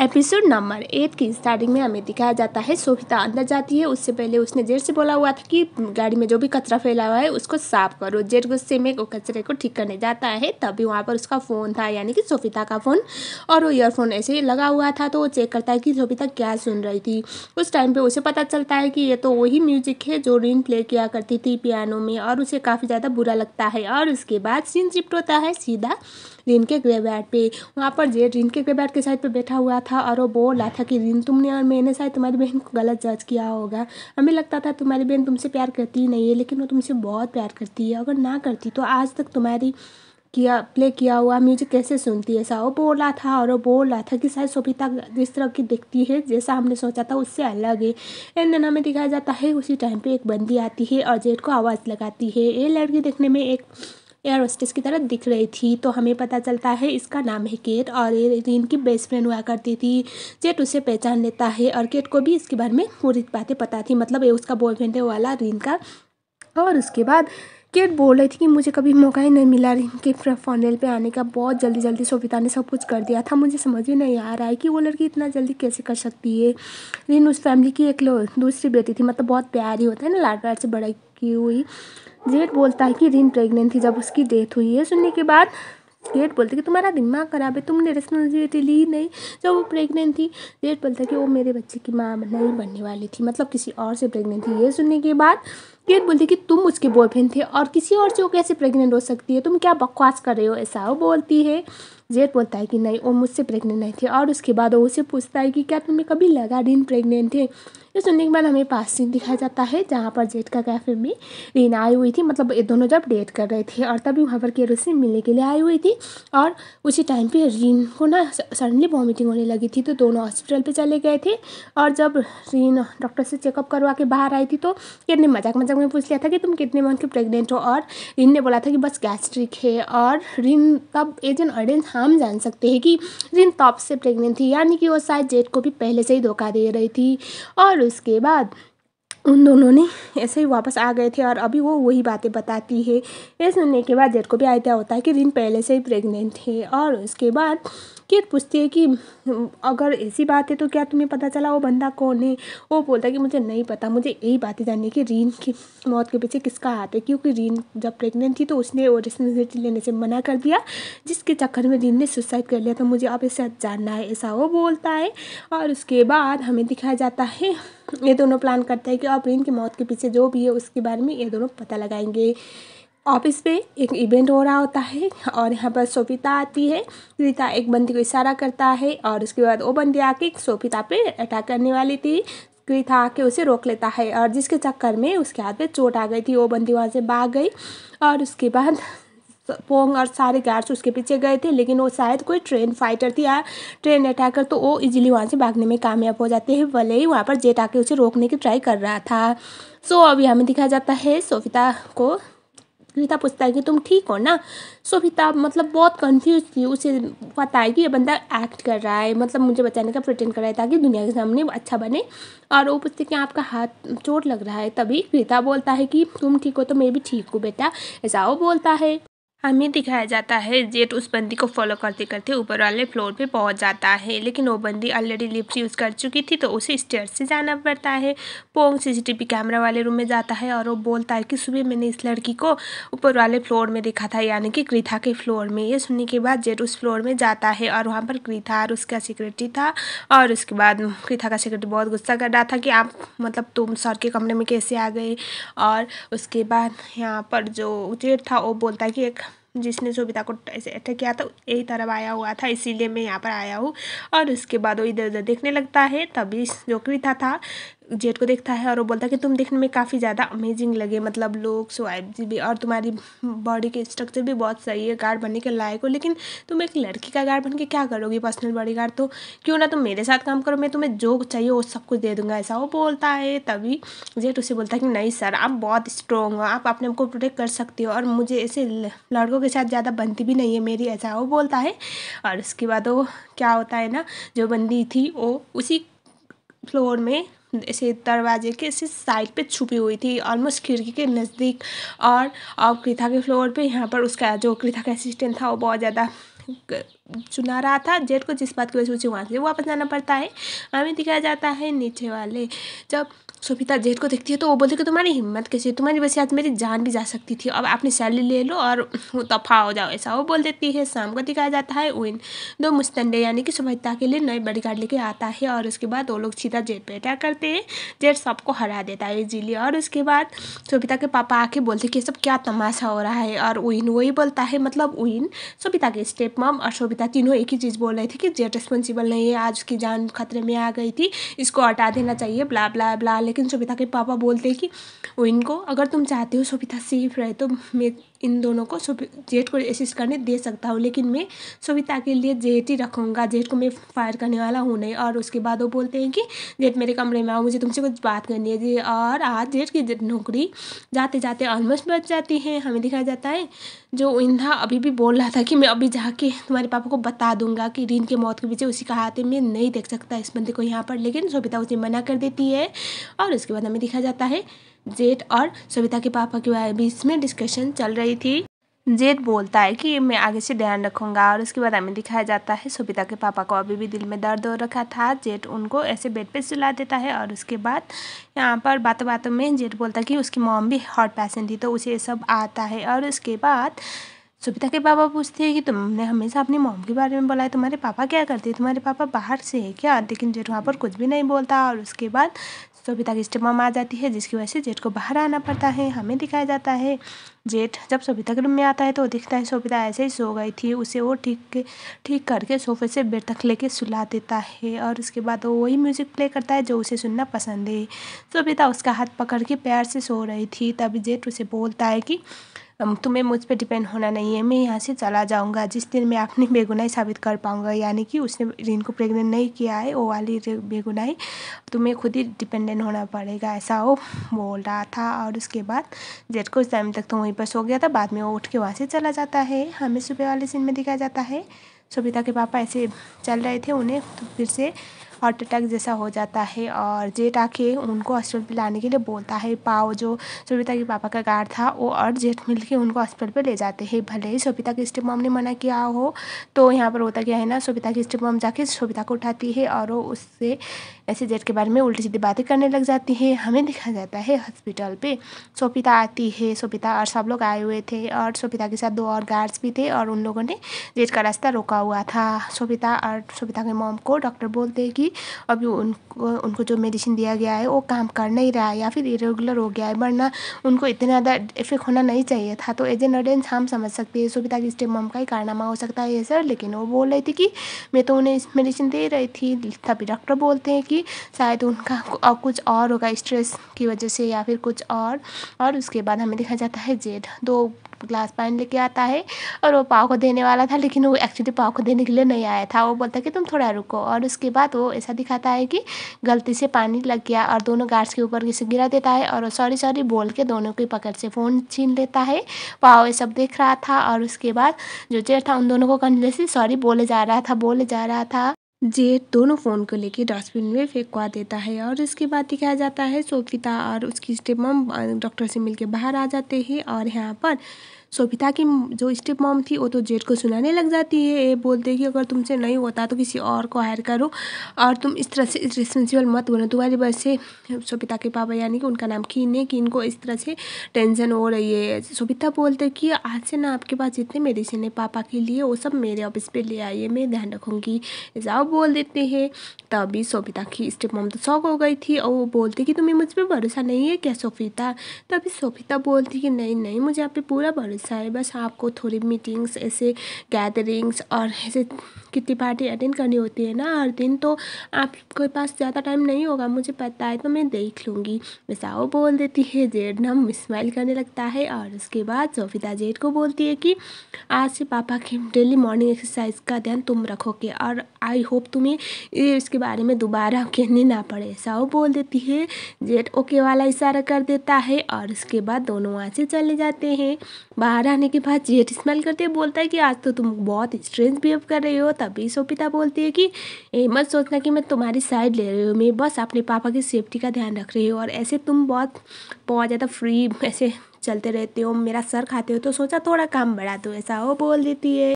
episode number eight की starting में हमें दिखाया जाता है सोफिता अंदर जाती है उससे पहले उसने जेड से बोला हुआ था कि गाड़ी में जो भी कचरा फैला हुआ है उसको साफ करो जेड गुस्से में वो कचरे को ठीक करने जाता है तभी वहाँ पर उसका फ़ोन था यानी कि सोफिता का फ़ोन और वो ईयरफोन ऐसे ही लगा हुआ था तो वो चेक करता है कि सोफिता क्या सुन रही थी उस टाइम पर उसे पता चलता है कि ये तो वही म्यूजिक है जो रिन प्ले किया करती थी पियानो में और उसे काफ़ी ज़्यादा बुरा लगता है और उसके बाद सीन शिफ्ट होता है सीधा रिन ग्रे बैड पे वहाँ पर जेड ग्रे ग्रेवयार्ड के साइड पर बैठा हुआ था और वो बोल रहा था कि रिन तुमने और मैंने शायद तुम्हारी बहन को गलत जज किया होगा हमें लगता था तुम्हारी बहन तुमसे प्यार करती नहीं है लेकिन वो तुमसे बहुत प्यार करती है अगर ना करती तो आज तक तुम्हारी किया प्ले किया हुआ म्यूजिक कैसे सुनती है सा वो बोल रहा था और वो बोल रहा था कि शायद सोपिता जिस तरह की दिखती है जैसा हमने सोचा था उससे अलग है एंड देन हमें दिखाया जाता है उसी टाइम पे एक बंदी आती है और जेड को आवाज़ लगाती है ये लड़की देखने में एक एयर होस्टेस की तरह दिख रही थी तो हमें पता चलता है इसका नाम है केट और ये की बेस्ट फ्रेंड हुआ करती थी जेट उसे पहचान लेता है और केट को भी इसके बारे में पूरी बातें पता थी मतलब ये उसका बॉयफ्रेंड है वाला रीन का और उसके बाद केट बोल रही थी कि मुझे कभी मौका ही नहीं मिला रिन के फॉनल पे आने का बहुत जल्दी जल्दी सोफिता ने सब कुछ कर दिया था मुझे समझ में नहीं आ रहा है कि वो लड़की इतना जल्दी कैसे कर सकती है रीन उस फैमिली की एक दूसरी बेटी थी मतलब बहुत प्यारी होता है ना लाड प्यार से बड़ा की हुई जेठ बोलता है कि रिन प्रेग्नेंट थी जब उसकी डेथ हुई है सुनने के बाद जेट बोलते कि तुम्हारा दिमाग खराब है तुमने रिस्पॉन्सिबिलिटी ली नहीं जब वो प्रेग्नेंट थी जेट बोलता कि वो मेरे बच्चे की माँ नहीं बनने वाली थी मतलब किसी और से प्रेग्नेंट थी ये सुनने के बाद जेड बोलते कि तुम उसके बॉयफ्रेंड थे और किसी और से वो कैसे प्रेग्नेंट हो सकती है तुम क्या बकवास कर रहे हो ऐसा वो बोलती है जेड बोलता है कि नहीं वो मुझसे प्रेग्नेंट नहीं थी और उसके बाद वो उसे पूछता है कि क्या तुम्हें कभी लगा रिन प्रेग्नेंट है ये सुनने के बाद हमें पास सीन दिखाया जाता है जहाँ पर जेड का कैफे में रीन आई हुई थी मतलब ये दोनों जब डेट कर रहे थे और तभी वहाँ पर उसे मिलने के लिए आई हुई थी और उसी टाइम पर रीन को ना सडनली वॉमिटिंग होने लगी थी तो दोनों हॉस्पिटल पर चले गए थे और जब रीन डॉक्टर से चेकअप करवा के बाहर आई थी तो कितने मजाक मजाक में पूछ लिया था कि तुम कितने मंथ के प्रेगनेंट हो और रीन ने बोला था कि बस गैस्ट्रिक है और रीन तब एज एन हाँ हम जान सकते हैं कि रिन टॉप से प्रेग्नेंट थी यानी कि वो शायद जेट को भी पहले से ही धोखा दे रही थी और उसके बाद उन दोनों ने ऐसे ही वापस आ गए थे और अभी वो वही बातें बताती है ये सुनने के बाद जेट को भी आइडिया होता है कि रिन पहले से ही प्रेग्नेंट है और उसके बाद किट पूछती है कि अगर ऐसी बात है तो क्या तुम्हें पता चला वो बंदा कौन है वो बोलता है कि मुझे नहीं पता मुझे यही बातें जाननी कि रीन की मौत के पीछे किसका हाथ है क्योंकि रीन जब प्रेग्नेंट थी तो उसने वो रिस्पॉन्सिबिलिटी लेने से मना कर दिया जिसके चक्कर में रीन ने सुसाइड कर लिया तो मुझे अब इसे जानना है ऐसा वो बोलता है और उसके बाद हमें दिखाया जाता है ये दोनों प्लान करते हैं कि और प्रेम की मौत के पीछे जो भी है उसके बारे में ये दोनों पता लगाएंगे ऑफिस पे एक इवेंट हो रहा होता है और यहाँ पर सोफिता आती है रीता एक बंदी को इशारा करता है और उसके बाद वो बंदी आके सोफिता पे अटैक करने वाली थी रीता आके उसे रोक लेता है और जिसके चक्कर में उसके हाथ पे चोट आ गई थी वो बंदी वहाँ से भाग गई और उसके बाद पोंग और सारे गार्ड्स उसके पीछे गए थे लेकिन वो शायद कोई ट्रेन फाइटर थी या ट्रेन अटैकर तो वो इजीली वहाँ से भागने में कामयाब हो जाते हैं भले ही वहाँ पर जेट आके उसे रोकने की ट्राई कर रहा था सो so, अभी हमें दिखाया जाता है सोफिता को रीता पूछता है कि तुम ठीक हो ना सोफिता मतलब बहुत कंफ्यूज थी उसे पता है कि ये बंदा एक्ट कर रहा है मतलब मुझे बचाने का प्रटेंड कर रहा है ताकि दुनिया के सामने अच्छा बने और वो पूछते कि आपका हाथ चोट लग रहा है तभी रीता बोलता है कि तुम ठीक हो तो मैं भी ठीक हूँ बेटा ऐसा वो बोलता है हमें दिखाया जाता है जेट उस बंदी को फॉलो करते करते ऊपर वाले फ्लोर पे पहुंच जाता है लेकिन वो बंदी ऑलरेडी लिफ्ट यूज़ कर चुकी थी तो उसे स्टेयर से जाना पड़ता है पोंग सीसीटीवी कैमरा वाले रूम में जाता है और वो बोलता है कि सुबह मैंने इस लड़की को ऊपर वाले फ्लोर में देखा था यानी कि कृथा के फ्लोर में ये सुनने के बाद जेट उस फ्लोर में जाता है और वहाँ पर कृथा और उसका सिक्योरिटी था और उसके बाद कृथा का सिक्योरिटी बहुत गुस्सा कर रहा था कि आप मतलब तुम सर के कमरे में कैसे आ गए और उसके बाद यहाँ पर जो जेट था वो बोलता है कि एक जिसने सुविधा को ऐसे अटैक किया था यही तरफ आया हुआ था इसीलिए मैं यहाँ पर आया हूँ और उसके बाद वो इधर उधर देखने लगता है तभी जो कृथा था जेड को देखता है और वो बोलता है कि तुम देखने में काफ़ी ज़्यादा अमेजिंग लगे मतलब लुक्स जी भी और तुम्हारी बॉडी के स्ट्रक्चर भी बहुत सही है गार्ड बनने के लायक हो लेकिन तुम एक लड़की का गार्ड बन के क्या करोगी पर्सनल बॉडी गार्ड तो क्यों ना तुम मेरे साथ काम करो मैं तुम्हें जो चाहिए वो सब कुछ दे दूंगा ऐसा वो बोलता है तभी जेट उसे बोलता है कि नहीं सर आप बहुत स्ट्रॉन्ग हो आप अपने आपको को प्रोटेक्ट कर सकती हो और मुझे ऐसे लड़कों के साथ ज़्यादा बनती भी नहीं है मेरी ऐसा वो बोलता है और उसके बाद वो क्या होता है ना जो बंदी थी वो उसी फ्लोर में ऐसे दरवाजे के ऐसे साइड पे छुपी हुई थी ऑलमोस्ट खिड़की के नज़दीक और अब कृथा के फ्लोर पे यहाँ पर उसका जो कृथा का असिस्टेंट था वो बहुत ज़्यादा चुना रहा था जेड को जिस बात की वजह से मुझे वहाँ से वापस जाना पड़ता है हमें दिखाया जाता है नीचे वाले जब सुभिता जेड को देखती है तो वो बोलती है कि तुम्हारी हिम्मत कैसी है तुम्हारी वजह से आज मेरी जान भी जा सकती थी अब आपने सैलरी ले लो और तफा तो हो जाओ ऐसा वो बोल देती है शाम को दिखाया जाता है विन दो मुस्तंडे यानी कि सुभिता के लिए नए बड़ी गार्ड लेके आता है और उसके बाद वो लोग सीधा जेड पे अटैक करते हैं जेड सबको हरा देता है इजीली और उसके बाद सुभिता के पापा आके बोलते कि सब क्या तमाशा हो रहा है और उन वही बोलता है मतलब उन सुभिता के स्टेप मम और सुभिता देता तीनों एक ही चीज़ बोल रहे थे कि जेट रिस्पॉन्सिबल नहीं है आज उसकी जान खतरे में आ गई थी इसको हटा देना चाहिए ब्ला ब्ला ब्ला लेकिन सोबिता के पापा बोलते हैं कि इनको अगर तुम चाहते हो शोभिता सेफ रहे तो मैं इन दोनों को जेट को असिस्ट करने दे सकता हूँ लेकिन मैं सविता के लिए जेट ही रखूँगा जेट को मैं फायर करने वाला हूँ नहीं और उसके बाद वो बोलते हैं कि जेट मेरे कमरे में आओ मुझे तुमसे कुछ बात करनी है जी और आज जेट की नौकरी जाते जाते ऑलमोस्ट बच जाती है हमें दिखाया जाता है जो इंदा अभी भी बोल रहा था कि मैं अभी जाके तुम्हारे पापा को बता दूंगा कि रीन के मौत के पीछे उसी का हाथ है मैं नहीं देख सकता इस बंदे को यहाँ पर लेकिन सविता उसे मना कर देती है और उसके बाद हमें दिखाया जाता है जेट और सविता के पापा के बीच में डिस्कशन चल रही थी जेट बोलता है कि मैं आगे से ध्यान रखूंगा और उसके बाद हमें दिखाया जाता है सुबिता के पापा को अभी भी दिल में दर्द हो रखा था जेट उनको ऐसे बेड पे सुला देता है और उसके बाद यहाँ पर बातों बातों में जेट बोलता है कि उसकी मॉम भी हॉट पैसेंट थी तो उसे ये सब आता है और उसके बाद सुबिता के पापा पूछते हैं कि तुमने हमेशा अपनी मोम के बारे में बोला है तुम्हारे पापा क्या करते हैं तुम्हारे पापा बाहर से है क्या लेकिन जेठ वहाँ पर कुछ भी नहीं बोलता और उसके बाद सबिता की स्टेमाम आ जाती है जिसकी वजह से जेठ को बाहर आना पड़ता है हमें दिखाया जाता है जेठ जब सबिता के रूम में आता है तो दिखता है सबिता ऐसे ही सो गई थी उसे वो ठीक ठीक करके सोफे से बेड तक लेके सुला देता है और उसके बाद वो वही म्यूज़िक प्ले करता है जो उसे सुनना पसंद है सबिता उसका हाथ पकड़ के प्यार से सो रही थी तभी जेठ उसे बोलता है कि तुम्हें मुझ पर डिपेंड होना नहीं है मैं यहाँ से चला जाऊँगा जिस दिन मैं अपनी बेगुनाई साबित कर पाऊँगा यानी कि उसने रिन को प्रेग्नेंट नहीं किया है वो वाली बेगुनाई तुम्हें खुद ही डिपेंडेंट होना पड़ेगा ऐसा वो बोल रहा था और उसके बाद जेट को उस टाइम तक तो वहीं पर सो गया था बाद में वो उठ के वहाँ से चला जाता है हमें सुबह वाले सीन में दिखाया जाता है सुबिता के पापा ऐसे चल रहे थे उन्हें तो फिर से हार्ट अटैक जैसा हो जाता है और जेठ आके उनको हॉस्पिटल पर लाने के लिए बोलता है पाओ जो सोबिता के पापा का गार्ड था वो और जेठ मिल उनको हॉस्पिटल पर ले जाते हैं भले ही सबिता की स्टेप मॉम ने मना किया हो तो यहाँ पर होता क्या है ना सोबिता की स्टेप मॉम जाके सबिता को उठाती है और वो उससे ऐसे जेठ के बारे में उल्टी सीधी बातें करने लग जाती है हमें दिखा जाता है हॉस्पिटल पर सोपिता आती है सोपिता और सब लोग आए हुए थे और सोपिता के साथ दो और गार्ड्स भी थे और उन लोगों ने जेठ का रास्ता रोका हुआ था सोपिता और सोपिता के मॉम को डॉक्टर बोलते हैं कि कि अभी उनको उनको जो मेडिसिन दिया गया है वो काम कर नहीं रहा है या फिर इरेगुलर हो गया है वरना उनको इतना ज़्यादा इफेक्ट होना नहीं चाहिए था तो एज एन हम समझ सकते हैं सुविधा की स्टेप मम का ही कारनामा हो सकता है सर लेकिन वो बोल रही थी कि मैं तो उन्हें मेडिसिन दे रही थी तभी डॉक्टर बोलते हैं कि शायद उनका कुछ और होगा स्ट्रेस की वजह से या फिर कुछ और और उसके बाद हमें देखा जाता है जेड दो ग्लास पानी लेके आता है और वो पाव को देने वाला था लेकिन वो एक्चुअली पाव को देने के लिए नहीं आया था वो बोलता कि तुम थोड़ा रुको और उसके बाद वो ऐसा दिखाता है कि गलती से पानी लग गया और दोनों गार्ड्स के ऊपर किसी गिरा देता है और सॉरी सॉरी बोल के दोनों की पकड़ से फ़ोन छीन लेता है पाव ये सब देख रहा था और उसके बाद जो चेयर था उन दोनों को से सॉरी बोले जा रहा था बोले जा रहा था जे दोनों फ़ोन को लेके डस्टबिन में फेंकवा देता है और इसके बाद दिखाया जाता है सोफिता और उसकी मम डॉक्टर से मिलके बाहर आ जाते हैं और यहाँ पर सोभिता की जो स्टेप मॉम थी वो तो जेड को सुनाने लग जाती है ये बोलते कि अगर तुमसे नहीं होता तो किसी और को हायर करो और तुम इस तरह से रिस्पॉन्सिबल मत बनो तुम्हारी वजह से सोफिता के पापा यानी कि उनका नाम कीन है कि इनको इस तरह से टेंशन हो रही है सोभिता बोलते कि आज से ना आपके पास जितने मेडिसिन है पापा के लिए वो सब मेरे ऑफिस पर ले आइए मैं ध्यान रखूँगी जाओ बोल देते हैं तभी सोभिता की स्टेप मॉम तो शौक हो गई थी और वो बोलते कि तुम्हें मुझ पर भरोसा नहीं है क्या सोफिता तभी सोफिता बोलती कि नहीं नहीं मुझे आप पे पूरा भरोसा सारे बस आपको थोड़ी मीटिंग्स ऐसे गैदरिंग्स और ऐसे कितनी पार्टी अटेंड करनी होती है ना हर दिन तो आपके पास ज़्यादा टाइम नहीं होगा मुझे पता है तो मैं देख लूँगी वो बोल देती है जेड नम स्माइल करने लगता है और उसके बाद सोफिता जेड को बोलती है कि आज से पापा की डेली मॉर्निंग एक्सरसाइज का ध्यान तुम रखोगे और आई होप तुम्हें इसके बारे में दोबारा कहने ना पड़े ऐसा वो बोल देती है जेड ओके वाला इशारा कर देता है और उसके बाद दोनों वहाँ से चले जाते हैं बाहर आने के बाद जेठ स्मेल करते हैं बोलता है कि आज तो तुम बहुत स्ट्रेंज बिहेव कर रहे हो तभी सोपिता बोलती है कि मत सोचना कि मैं तुम्हारी साइड ले रही हूँ मैं बस अपने पापा की सेफ्टी का ध्यान रख रही हूँ और ऐसे तुम बहुत बहुत ज़्यादा फ्री ऐसे चलते रहते हो मेरा सर खाते हो तो सोचा थोड़ा काम बढ़ा दो ऐसा हो बोल देती है